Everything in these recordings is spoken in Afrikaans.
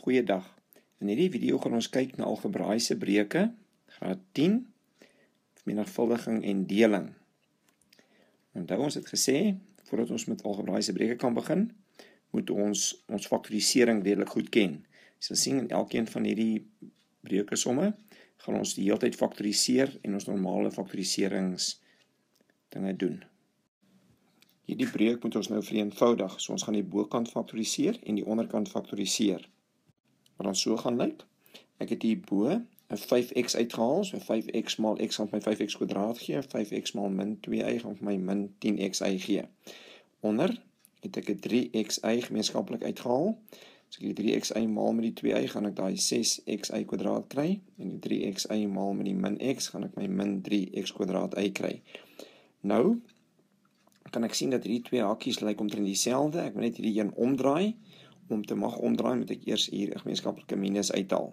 Goeiedag. In hierdie video gaan ons kyk na algebraïese breuke, graad 10, menigvuldiging en deling. Onthou ons het gesê voordat ons met algebraïese breuke kan begin, moet ons ons faktorisering redelik goed ken. So sien in elkeen van hierdie breuke somme gaan ons die heeltyd faktoriseer en ons normale faktoriserings dinge doen. Hierdie breuk moet ons nou vereenvoudig, so ons gaan die bokant faktoriseer en die onderkant faktoriseer wat dan so gaan lyk. Ek het hier bo 'n 5x uitgehaal, so 5x maal x gaan my 5x kwadraat gee, 5x maal -2y gaan my -10xy gee. Onder het ek 'n 3xy gemeenskaplik uitgehaal. So ek het 3xy maal met die 2y gaan ek daai 6xy kwadraat kry en die 3xy maal met die -x gaan ek my -3x kwadraat y kry. Nou kan ek sien dat hierdie twee hakkies lyk omtrent dieselfde. Ek moet net hierdie een omdraai om te mag omdraai moet ek eers hier 'n gemeenskaplike minus uithaal.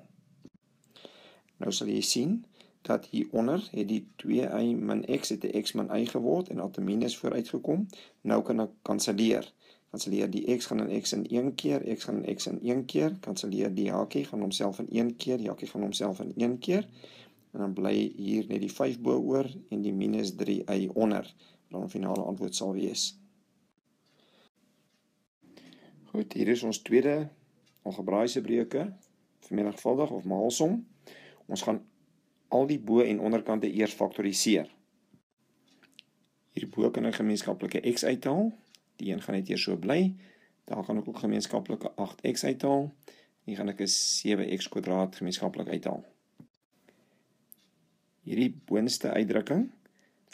Nou sal jy sien dat hier onder het die 2y min x het 'n x min y geword en al te minus vooruit gekom. Nou kan ek kanselleer. Kanselleer die x gaan in x in een keer, x gaan in x in een keer, kanselleer die hakie gaan homself in een keer, die hakie gaan homself in een keer. En dan bly hier net die 5 bo oor en die minus 3y onder. Dan die finale antwoord sal wees -3. Goed, hier is ons tweede algebraïse breuke, vermenigvuldig of maalsom. Ons gaan al die bo- en onderkante eers faktoriseer. Hierbo kan 'n gemeenskaplike x uithaal. Die 1 gaan net hier so bly. Daar gaan ook 'n gemeenskaplike 8x uithaal. Hier gaan ek 'n 7x kwadraat gemeenskaplik uithaal. Hierdie boonste uitdrukking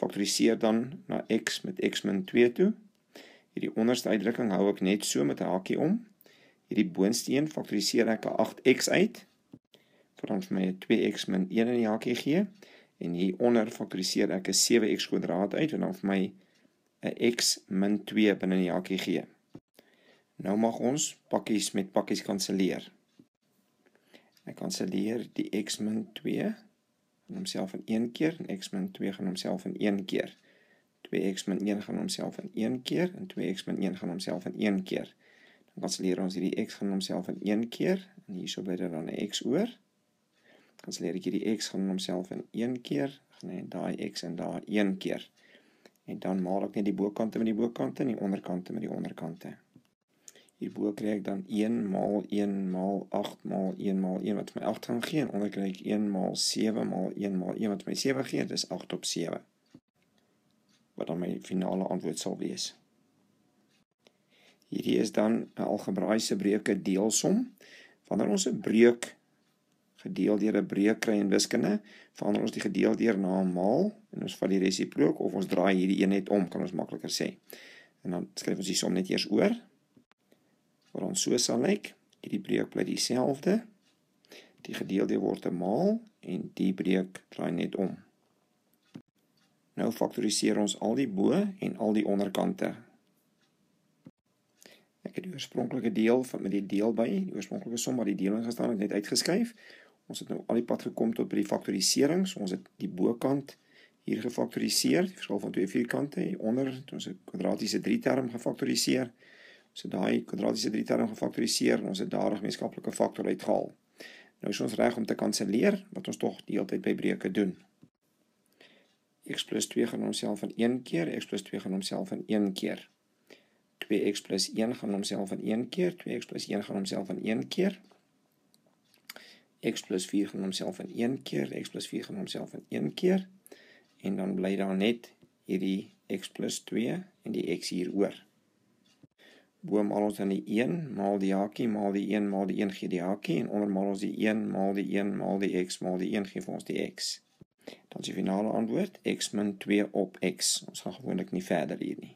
faktoriseer dan na x met x min 2 toe Hierdie onderste uitdrukking hou ek net so met 'n hakkie om. Hierdie boonste een faktoriseer ek 8x uit. Vir ons my 2x - 1 in die hakkie gee en hieronder faktoriseer ek 'n 7x² uit en dan vir my 'n x - 2 binne die hakkie gee. Nou mag ons pakkies met pakkies kanselleer. Ek kanselleer die x - 2 en homself in 1 keer en x - 2 gaan homself in 1 keer. 2x min 1 gaan homself in 1 keer en 2x min 1 gaan homself in 1 keer. Dan kanselleer ons hierdie x gaan homself in 1 keer en hierso bly daar dan 'n x oor. Kanselleer ek hierdie x gaan homself in 1 keer, gaan hy daai x in daai 1 keer. En dan maak ek net die bokante met die bokante en die onderkante met die onderkante. Hierbo kry ek dan 1 maal 1 maal 8 maal 1 maal 1 wat vir my 8 gaan gee en onder kry ek 1 maal 7 maal 1 maal 1 wat vir my 7 gee, dis 8 op 7 wat dan my finale antwoord sal wees. Hierdie is dan 'n algebraïese breuke deelsom. Wanneer ons 'n breuk gedeel deur 'n breuk kry in wiskunde, verander ons die gedeel deur na 'n maal en ons val die resiprook of ons draai hierdie een net om, kan ons makliker sê. En dan skryf ons die som net eers oor. Wat ons so sal lyk, hierdie breuk bly dieselfde. Die gedeelde word 'n maal en die breuk draai net om. Nou faktoriseer ons al die bo en al die onderkante. Ek het die oorspronklike deel van met die deel by, die oorspronklike som wat die deling gestaan het, net uitgeskuif. Ons het nou al die pad gekom tot by die faktoriserings. Ons het die bokant hier gefaktoriseer, die verskil van twee vierkante, en onder het ons 'n kwadratiese 3 term gefaktoriseer. Ons het daai kwadratiese 3 term gefaktoriseer en ons het daardie gemeenskaplike faktor uitgehaal. Nou is ons reg om te kanselleer wat ons tog die hele tyd by breuke doen x plus 2 gaan homself van 1 keer, x plus 2 gaan homself van 1 keer. 2x plus 1 gaan homself van 1 keer, 2x plus 1 gaan homself van 1 keer. x plus 4 gaan homself van 1 keer, x plus 4 gaan homself van 1 keer. En dan bly daar net hierdie x plus 2 en die x hier oor. Boom al ons dan die 1 maal die hakie maal die 1 maal die 1 gee die hakie en onder maal ons die 1 maal die 1 maal die x maal die 1 gee vir ons die x. Dan is die finale antwoord x min 2 op x. Ons gaan gewoonlik nie verder hier nie.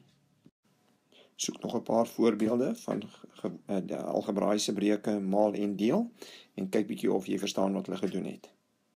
Soek nog 'n paar voorbeelde van eh, die algebraïese breuke maal en deel en kyk bietjie of jy verstaan wat hulle gedoen het.